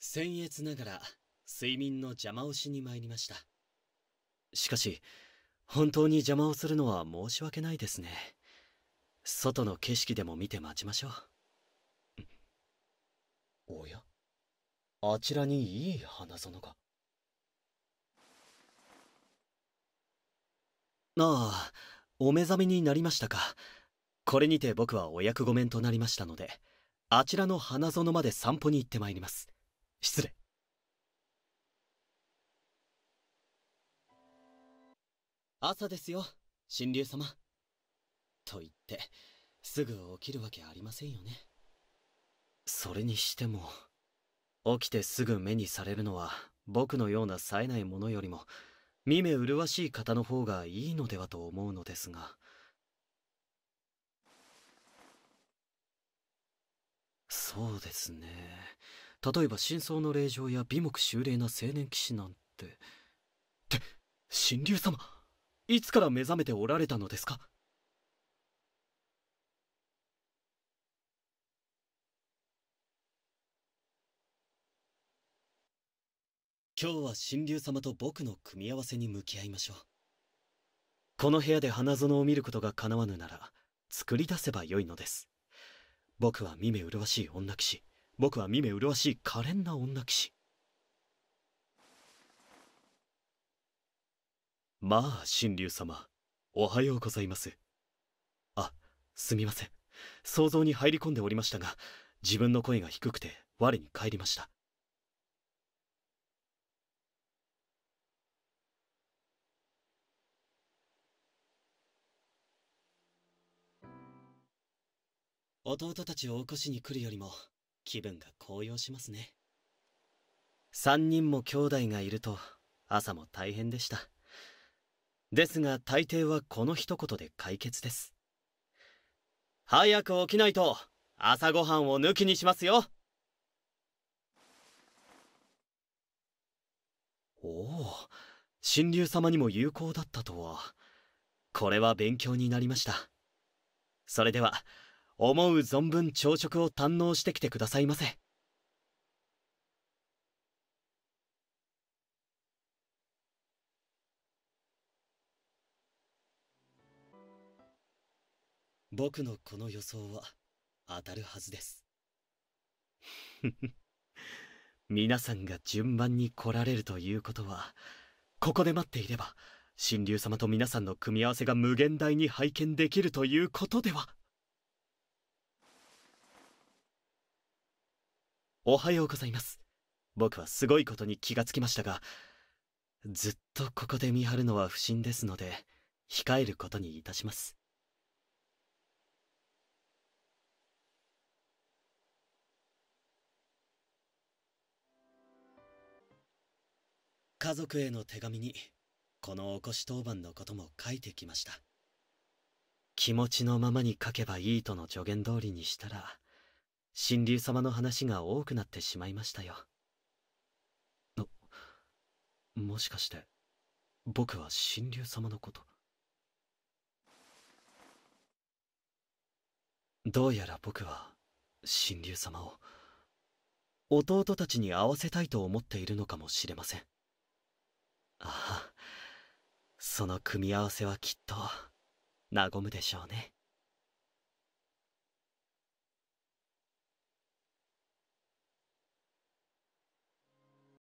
僭越ながら睡眠の邪魔をしに参りましたしかし本当に邪魔をするのは申し訳ないですね外の景色でも見て待ちましょうおやあちらにいい花園がああお目覚めになりましたかこれにて僕はお役御免となりましたのであちらの花園まで散歩に行ってまいります失礼。朝ですよ、神竜様。と言って、すぐ起きるわけありませんよね。それにしても、起きてすぐ目にされるのは、僕のような冴えないものよりも、見目麗しい方の方がいいのではと思うのですが。そうですね。例えば真相の霊場や美目秀麗な青年騎士なんてって神竜様いつから目覚めておられたのですか今日は神竜様と僕の組み合わせに向き合いましょうこの部屋で花園を見ることがかなわぬなら作り出せばよいのです僕は見目麗しい女騎士僕は見目麗しい可憐な女騎士まあ神竜様おはようございますあすみません想像に入り込んでおりましたが自分の声が低くて我に返りました弟たちを起こしに来るよりも気分が高揚しますね3人も兄弟がいると朝も大変でしたですが大抵はこの一言で解決です早く起きないと朝ごはんを抜きにしますよおお神竜様にも有効だったとはこれは勉強になりましたそれでは思う存分朝食を堪能してきてくださいませ僕のこの予想は当たるはずです 皆さんが順番に来られるということはここで待っていれば神竜様と皆さんの組み合わせが無限大に拝見できるということではおはようございます僕はすごいことに気がつきましたがずっとここで見張るのは不審ですので控えることにいたします家族への手紙にこのおこし当番のことも書いてきました気持ちのままに書けばいいとの助言通りにしたら神竜様の話が多くなってしまいましたよ。もしかして、僕は神竜様のこと。どうやら僕は、神竜様を、弟たちに会わせたいと思っているのかもしれません。ああ、その組み合わせはきっと、和むでしょうね。